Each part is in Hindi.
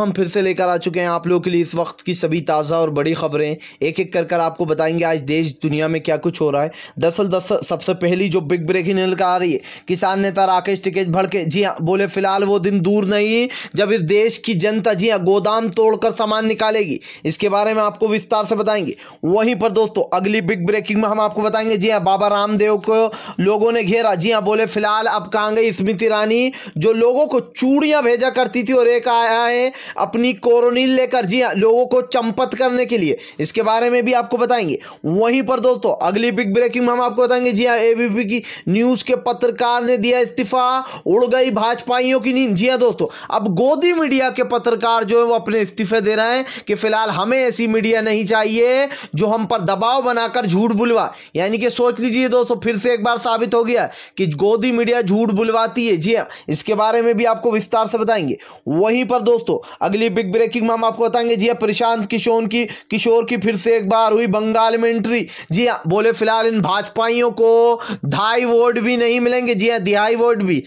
हम फिर से लेकर आ चुके हैं आप लोगों के लिए इस वक्त की सभी ताज़ा और बड़ी ख़बरें एक एक कर कर आपको बताएंगे आज देश दुनिया में क्या कुछ हो रहा है दरअसल दरअसल सबसे पहली जो बिग ब्रेकिंग निकल आ रही है किसान नेता राकेश टिकेज भड़के जी हाँ बोले फिलहाल वो दिन दूर नहीं जब इस देश की जनता जी हाँ गोदाम तोड़कर सामान निकालेगी इसके बारे में आपको विस्तार से बताएंगे वहीं पर दोस्तों अगली बिग ब्रेकिंग में हम आपको बताएंगे जी हाँ बाबा रामदेव को लोगों ने घेरा जी हाँ बोले फिलहाल अब कहाँ गई स्मृति ईरानी जो लोगों को चूड़ियाँ भेजा करती थी और एक आया है अपनी कोरोनी लेकर जी हाँ लोगों को चंपत करने के लिए इसके बारे में भी आपको बताएंगे वहीं पर दोस्तों अगली बिग ब्रेकिंग में हम आपको बताएंगे जी हाँ एबीपी की न्यूज़ के पत्रकार ने दिया इस्तीफा उड़ गई भाजपाइयों की नींद जी हाँ दोस्तों अब गोदी मीडिया के पत्रकार जो है वो अपने इस्तीफे दे रहे हैं कि फिलहाल हमें ऐसी मीडिया नहीं चाहिए जो हम पर दबाव बनाकर झूठ बुलवा यानी कि सोच लीजिए दोस्तों फिर से एक बार साबित हो गया कि गोदी मीडिया झूठ बुलवाती है जी हाँ इसके बारे में भी आपको विस्तार से बताएंगे वहीं पर दोस्तों अगली बिग ब्रेकिंग में हम आपको बताएंगे जी हाँ, प्रशांत किशोर की किशोर की फिर से एक बार हुई बंगाल में एंट्री जी हाँ, बोले फिलहाल इन भाजपाइयों को ढाई वोट भी नहीं मिलेंगे जी हाँ दिहाई वोट भी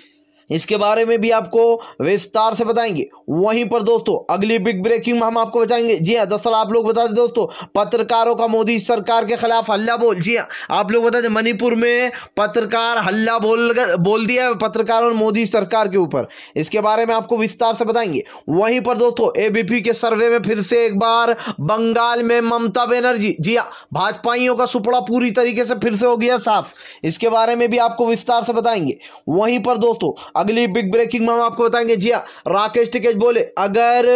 इसके बारे में भी आपको विस्तार से बताएंगे वहीं पर दोस्तों अगली बिग ब्रेकिंग में हम आपको बताएंगे जी हाँ दरअसल आप लोग बता दें दोस्तों पत्रकारों का मोदी सरकार के खिलाफ हल्ला बोल जी हाँ आप लोग बता दें मणिपुर में पत्रकार हल्ला बोल बोल दिया है पत्रकारों ने मोदी सरकार के ऊपर इसके बारे में आपको विस्तार से बताएंगे वहीं पर दोस्तों एबीपी के सर्वे में फिर से एक बार बंगाल में ममता बनर्जी जी हाँ भाजपाइयों का सुपड़ा पूरी तरीके से फिर से हो गया साफ इसके बारे में भी आपको विस्तार से बताएंगे वहीं पर दोस्तों अगली बिग ब्रेकिंग में हम आपको बताएंगे जी हाँ राकेश टिकेश बोले अगर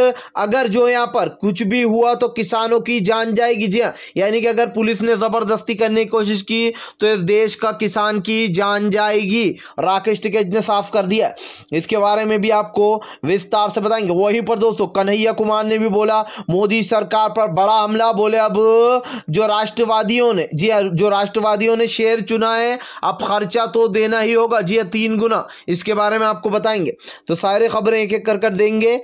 अगर जो यहाँ पर कुछ भी हुआ तो किसानों की जान जाएगी जी हाँ यानी कि अगर पुलिस ने ज़बरदस्ती करने की कोशिश की तो इस देश का किसान की जान जाएगी राकेश टिकेश ने साफ कर दिया इसके बारे में भी आपको विस्तार से बताएंगे वहीं पर दोस्तों कन्हैया कुमार ने भी बोला मोदी सरकार पर बड़ा हमला बोले अब जो राष्ट्रवादियों ने जी जो राष्ट्रवादियों ने शेर चुना है अब खर्चा तो देना ही होगा जी तीन गुना इसके बाद बारे में आपको बताएंगे तो सारे खबरें एक एक कर कर देंगे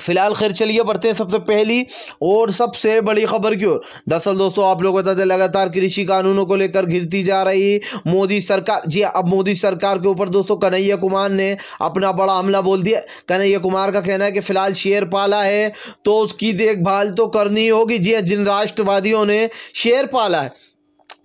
फिलहाल खैर चलिए बढ़ते हैं सबसे पहली और सबसे बड़ी खबर की ओर दरअसल दोस्तों आप लोग बताते लगातार कृषि कानूनों को लेकर घिरती जा रही मोदी सरकार जी हाँ, अब मोदी सरकार के ऊपर दोस्तों कन्हैया कुमार ने अपना बड़ा हमला बोल दिया कन्हैया कुमार का कहना है कि फिलहाल शेर पाला है तो उसकी देखभाल तो करनी होगी जी हाँ, जिन राष्ट्रवादियों ने शेर पाला है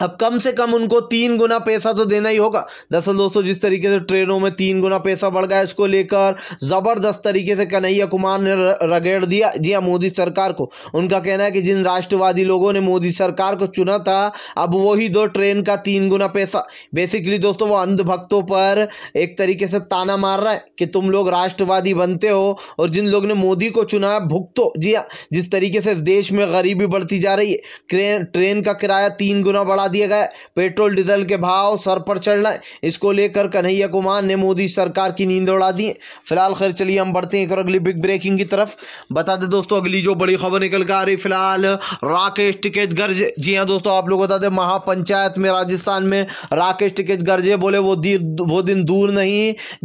अब कम से कम उनको तीन गुना पैसा तो देना ही होगा दरअसल दोस्तों जिस तरीके से ट्रेनों में तीन गुना पैसा बढ़ गया इसको लेकर ज़बरदस्त तरीके से कन्हैया कुमार ने रगेड़ दिया जी हाँ मोदी सरकार को उनका कहना है कि जिन राष्ट्रवादी लोगों ने मोदी सरकार को चुना था अब वही दो ट्रेन का तीन गुना पैसा बेसिकली दोस्तों वो अंधभक्तों पर एक तरीके से ताना मार रहा है कि तुम लोग राष्ट्रवादी बनते हो और जिन लोगों ने मोदी को चुना है भुगतो जी हाँ जिस तरीके से देश में गरीबी बढ़ती जा रही है ट्रेन का किराया तीन गुना बढ़ा दिया गया पेट्रोल डीजल के भाव सर पर चढ़ना इसको लेकर कन्हैया कुमार ने मोदी सरकार की नींद उड़ा दी फिलहाल खैर चलिए हम बढ़ते हैं अगली बिग ब्रेकिंग की तरफ बता दें दोस्तों अगली जो बड़ी खबर निकल कर आ रही फिलहाल राकेश टिकेत गर्ज जी हाँ दोस्तों आप लोग बता दें महापंचायत में राजस्थान में राकेश टिकेत गर्जे बोले वो दिन वो दिन दूर नहीं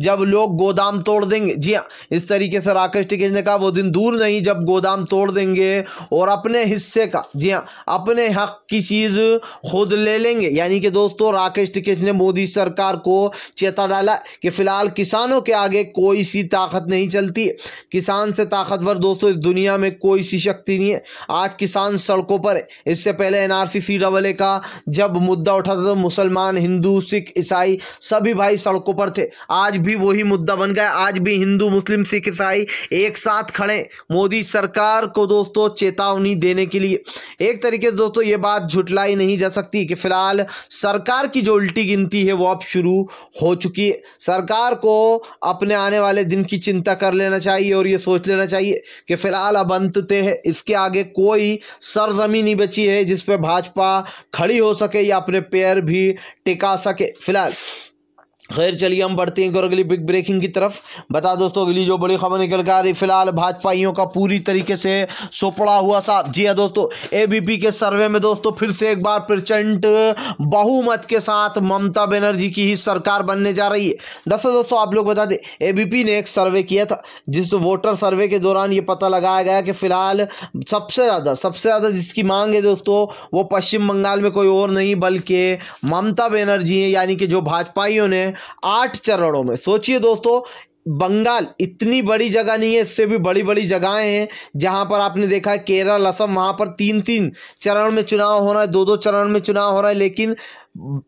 जब लोग गोदाम तोड़ देंगे जी हाँ इस तरीके से राकेश टिकेत ने कहा वो दिन दूर नहीं जब गोदाम तोड़ देंगे और अपने हिस्से का जी हाँ अपने हक की चीज़ खुद ले लेंगे यानी कि दोस्तों राकेश टिकेश ने मोदी सरकार को चेता डाला कि फिलहाल किसानों के आगे कोई सी ताकत नहीं चलती किसान से ताकतवर दोस्तों इस दुनिया में कोई सी शक्ति नहीं है आज किसान सड़कों पर इससे पहले एन आर सी डबल का जब मुद्दा उठा था तो मुसलमान हिंदू सिख ईसाई सभी भाई सड़कों पर थे आज भी वही मुद्दा बन गया आज भी हिंदू मुस्लिम सिख ईसाई एक साथ खड़े मोदी सरकार को दोस्तों चेतावनी देने के लिए एक तरीके से दोस्तों ये बात झुटलाई नहीं जा सकती गिनती कि फ़िलहाल सरकार की जो उल्टी गिनती है वो अब शुरू हो चुकी है सरकार को अपने आने वाले दिन की चिंता कर लेना चाहिए और ये सोच लेना चाहिए कि फ़िलहाल अब अंत हैं इसके आगे कोई सरजमी नहीं बची है जिसपे भाजपा खड़ी हो सके या अपने पैर भी टिका सके फ़िलहाल खैर चलिए हम बढ़ते हैं और अगली बिग ब्रेकिंग की तरफ बता दोस्तों अगली जो बड़ी खबर निकल कर आ रही फिलहाल भाजपाइयों का पूरी तरीके से सोपड़ा हुआ साफ जी हाँ दोस्तों एबीपी के सर्वे में दोस्तों फिर से एक बार प्रचंड बहुमत के साथ ममता बनर्जी की ही सरकार बनने जा रही है दरअसल दोस्तों आप लोग बता दें पी ने एक सर्वे किया था जिस वोटर सर्वे के दौरान ये पता लगाया गया कि फिलहाल सबसे ज़्यादा सबसे ज़्यादा जिसकी मांग है दोस्तों वो पश्चिम बंगाल में कोई और नहीं बल्कि ममता बनर्जी यानी कि जो भाजपाइयों ने आठ चरणों में सोचिए दोस्तों बंगाल इतनी बड़ी जगह नहीं है इससे भी बड़ी बड़ी जगहें हैं जहां पर आपने देखा है केरल असम वहां पर तीन तीन चरण में चुनाव हो रहा है दो दो चरण में चुनाव हो रहा है लेकिन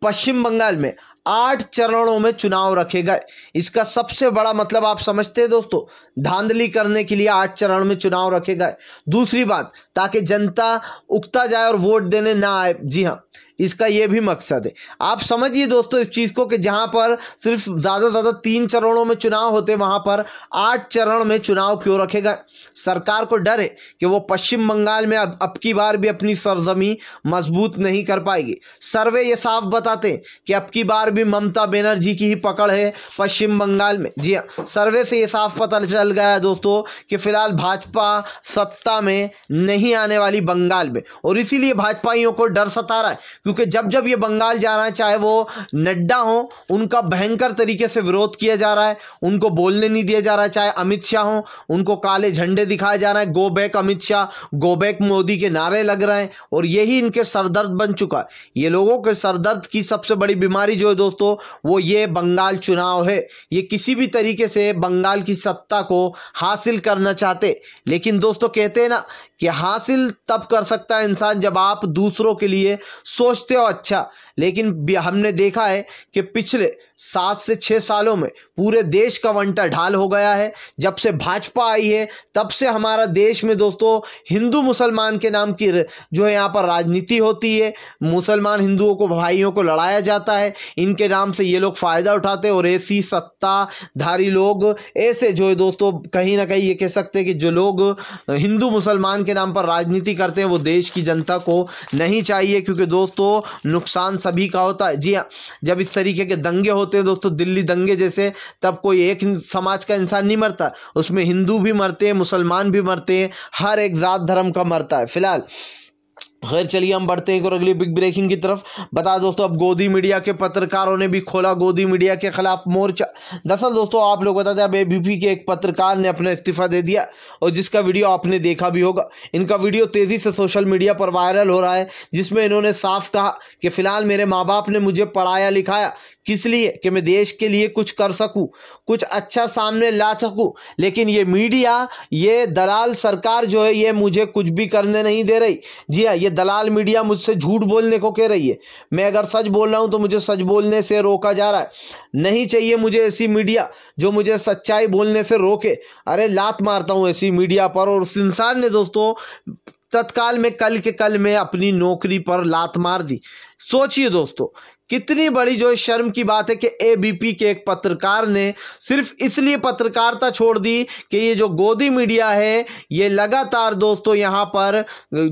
पश्चिम बंगाल में आठ चरणों में चुनाव रखेगा इसका सबसे बड़ा मतलब आप समझते हैं दोस्तों धांधली करने के लिए आठ चरण में चुनाव रखेगा दूसरी बात ताकि जनता उगता जाए और वोट देने ना आए जी हाँ इसका ये भी मकसद है आप समझिए दोस्तों इस चीज़ को कि जहाँ पर सिर्फ ज़्यादा से ज़्यादा तीन चरणों में चुनाव होते वहाँ पर आठ चरण में चुनाव क्यों रखेगा सरकार को डर है कि वो पश्चिम बंगाल में अब अब की बार भी अपनी सरजमी मजबूत नहीं कर पाएगी सर्वे ये साफ बताते हैं कि अब की बार भी ममता बनर्जी की ही पकड़ है पश्चिम बंगाल में जी हाँ सर्वे से ये साफ पता चल गया है दोस्तों कि फिलहाल भाजपा सत्ता में नहीं आने वाली बंगाल में और इसीलिए भाजपाइयों को डर सता रहा है क्योंकि जब जब ये बंगाल जा रहा है चाहे वो नड्डा हो उनका भयंकर तरीके से विरोध किया जा रहा है उनको बोलने नहीं दिया जा रहा है चाहे अमित शाह हो उनको काले झंडे दिखाए जा रहा है go back Amit Shah go back Modi के नारे लग रहे हैं और यही इनके सरदर्द बन चुका है ये लोगों के सरदर्द की सबसे बड़ी बीमारी जो है दोस्तों वो ये बंगाल चुनाव है ये किसी भी तरीके से बंगाल की सत्ता को हासिल करना चाहते लेकिन दोस्तों कहते हैं ना कि हासिल तब कर सकता है इंसान जब आप दूसरों के लिए सोचते हो अच्छा लेकिन हमने देखा है कि पिछले सात से छः सालों में पूरे देश का वंटा ढाल हो गया है जब से भाजपा आई है तब से हमारा देश में दोस्तों हिंदू मुसलमान के नाम की जो है यहाँ पर राजनीति होती है मुसलमान हिंदुओं को भाइयों को लड़ाया जाता है इनके नाम से ये लोग फ़ायदा उठाते हैं और ऐसी सत्ताधारी लोग ऐसे जो है दोस्तों कहीं ना कहीं ये कह सकते हैं कि जो लोग हिंदू मुसलमान के नाम पर राजनीति करते हैं वो देश की जनता को नहीं चाहिए क्योंकि दोस्तों नुकसान सभी का होता है जी हाँ जब इस तरीके के दंगे होते हैं दोस्तों दिल्ली दंगे जैसे तब कोई एक समाज का इंसान नहीं मरता उसमें हिंदू भी मरते हैं मुसलमान भी मरते हैं हर एक ज़ात धर्म का मरता है फिलहाल खैर चलिए हम बढ़ते हैं और अगली बिग ब्रेकिंग की तरफ बता दोस्तों अब गोदी मीडिया के पत्रकारों ने भी खोला गोदी मीडिया के खिलाफ मोर्चा दरअसल दोस्तों आप लोग बताते अब एबीपी के एक पत्रकार ने अपना इस्तीफा दे दिया और जिसका वीडियो आपने देखा भी होगा इनका वीडियो तेज़ी से सोशल मीडिया पर वायरल हो रहा है जिसमें इन्होंने साफ कहा कि फ़िलहाल मेरे माँ बाप ने मुझे पढ़ाया लिखाया किस लिए कि मैं देश के लिए कुछ कर सकूं कुछ अच्छा सामने ला सकूं लेकिन ये मीडिया ये दलाल सरकार जो है ये मुझे कुछ भी करने नहीं दे रही जी हाँ ये दलाल मीडिया मुझसे झूठ बोलने को कह रही है मैं अगर सच बोल रहा हूँ तो मुझे सच बोलने से रोका जा रहा है नहीं चाहिए मुझे ऐसी मीडिया जो मुझे सच्चाई बोलने से रोके अरे लात मारता हूँ ऐसी मीडिया पर और उस इंसान ने दोस्तों तत्काल में कल के कल मैं अपनी नौकरी पर लात मार दी सोचिए दोस्तों कितनी बड़ी जो शर्म की बात है कि एबीपी के एक पत्रकार ने सिर्फ इसलिए पत्रकारिता छोड़ दी कि ये जो गोदी मीडिया है ये लगातार दोस्तों यहाँ पर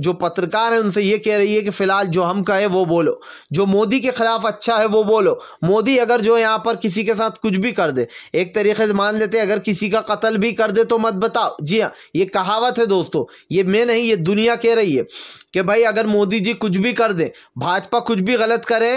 जो पत्रकार है उनसे ये कह रही है कि फ़िलहाल जो हम कहे वो बोलो जो मोदी के ख़िलाफ़ अच्छा है वो बोलो मोदी अगर जो यहाँ पर किसी के साथ कुछ भी कर दे एक तरीके से मान लेते हैं अगर किसी का कत्ल भी कर दे तो मत बताओ जी हाँ ये कहावत है दोस्तों ये मैं नहीं ये दुनिया कह रही है कि भाई अगर मोदी जी कुछ भी कर दें भाजपा कुछ भी गलत करे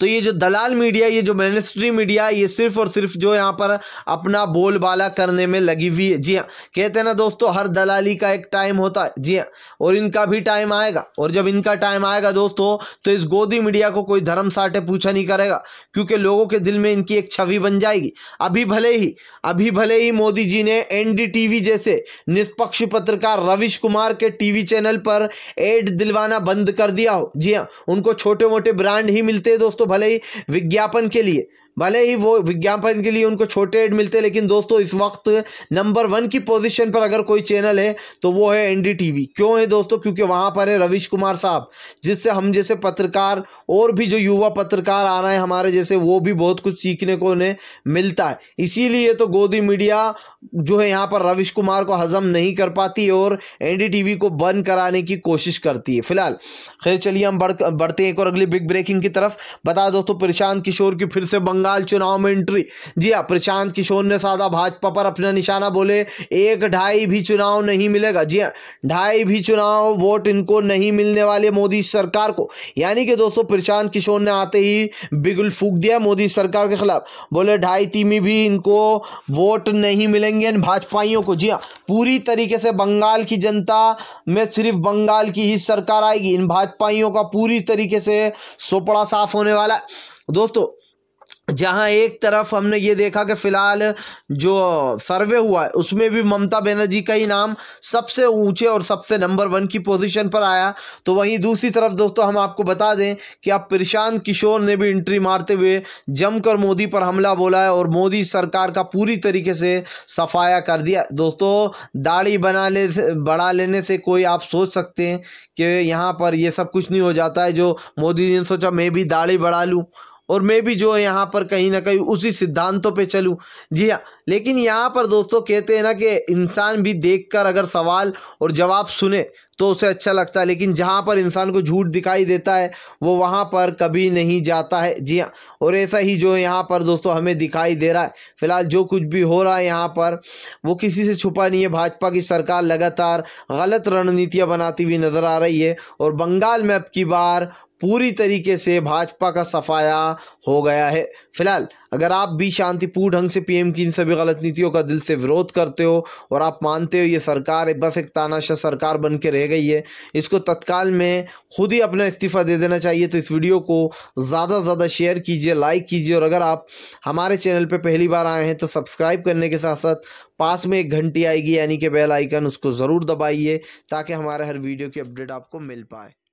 तो ये जो दलाल मीडिया ये जो मिनिस्ट्री मीडिया ये सिर्फ और सिर्फ जो यहाँ पर अपना बोलबाला करने में लगी हुई है जी हाँ कहते हैं ना दोस्तों हर दलाली का एक टाइम होता है जी हाँ और इनका भी टाइम आएगा और जब इनका टाइम आएगा दोस्तों तो इस गोदी मीडिया को कोई धर्म साटे पूछा नहीं करेगा क्योंकि लोगों के दिल में इनकी एक छवि बन जाएगी अभी भले ही अभी भले ही मोदी जी ने एन जैसे निष्पक्ष पत्रकार रविश कुमार के टीवी चैनल पर एड दिलवाना बंद कर दिया हो जी हाँ उनको छोटे मोटे ब्रांड ही मिलते हैं दोस्तों तो भले ही विज्ञापन के लिए भले ही वो विज्ञापन के लिए उनको छोटे एड मिलते लेकिन दोस्तों इस वक्त नंबर वन की पोजीशन पर अगर कोई चैनल है तो वो है एनडीटीवी क्यों है दोस्तों क्योंकि वहाँ पर है रविश कुमार साहब जिससे हम जैसे पत्रकार और भी जो युवा पत्रकार आ रहे हैं हमारे जैसे वो भी बहुत कुछ सीखने को उन्हें मिलता है इसीलिए तो गोदी मीडिया जो है यहाँ पर रविश कुमार को हजम नहीं कर पाती और एन को बंद कराने की कोशिश करती है फिलहाल खैर चलिए हम बढ़ बढ़ते हैं एक और अगली बिग ब्रेकिंग की तरफ बता दोस्तों प्रशांत किशोर की फिर से बंगाल बंगाल चुनाव में एंट्री जी हाँ प्रशांत किशोर ने साधा भाजपा पर अपना निशाना बोले एक ढाई भी चुनाव नहीं मिलेगा जी हाँ ढाई भी चुनाव वोट इनको नहीं मिलने वाले मोदी सरकार को यानी कि दोस्तों प्रशांत किशोर ने आते ही बिगुल फूक दिया मोदी सरकार के खिलाफ बोले ढाई तीमी भी इनको वोट नहीं मिलेंगे इन भाजपाइयों को जी हाँ पूरी तरीके से बंगाल की जनता में सिर्फ बंगाल की ही सरकार आएगी इन भाजपाइयों का पूरी तरीके से सोपड़ा साफ होने वाला दोस्तों जहां एक तरफ हमने ये देखा कि फ़िलहाल जो सर्वे हुआ है उसमें भी ममता बनर्जी का ही नाम सबसे ऊंचे और सबसे नंबर वन की पोजीशन पर आया तो वहीं दूसरी तरफ दोस्तों हम आपको बता दें कि अब प्रशांत किशोर ने भी एंट्री मारते हुए जमकर मोदी पर हमला बोला है और मोदी सरकार का पूरी तरीके से सफाया कर दिया दोस्तों दाढ़ी बना ले बढ़ा लेने से कोई आप सोच सकते हैं कि यहाँ पर यह सब कुछ नहीं हो जाता है जो मोदी जी ने सोचा मैं भी दाढ़ी बढ़ा लूँ और मैं भी जो है यहाँ पर कहीं ना कहीं उसी सिद्धांतों पे चलूँ जी हाँ लेकिन यहाँ पर दोस्तों कहते हैं ना कि इंसान भी देखकर अगर सवाल और जवाब सुने तो उसे अच्छा लगता है लेकिन जहाँ पर इंसान को झूठ दिखाई देता है वो वहाँ पर कभी नहीं जाता है जी हाँ और ऐसा ही जो यहाँ पर दोस्तों हमें दिखाई दे रहा है फिलहाल जो कुछ भी हो रहा है यहाँ पर वो किसी से छुपा नहीं है भाजपा की सरकार लगातार गलत रणनीतियाँ बनाती हुई नज़र आ रही है और बंगाल में अब की बार पूरी तरीके से भाजपा का सफाया हो गया है फिलहाल अगर आप भी शांतिपूर्ण ढंग से पीएम की इन सभी गलत नीतियों का दिल से विरोध करते हो और आप मानते हो ये सरकार बस एक तानाशाह सरकार बन के रह गई है इसको तत्काल में खुद ही अपना इस्तीफ़ा दे देना चाहिए तो इस वीडियो को ज़्यादा से ज़्यादा शेयर कीजिए लाइक कीजिए और अगर आप हमारे चैनल पर पहली बार आए हैं तो सब्सक्राइब करने के साथ साथ पास में एक घंटी आएगी यानी कि बेल आइकन उसको ज़रूर दबाइए ताकि हमारे हर वीडियो की अपडेट आपको मिल पाए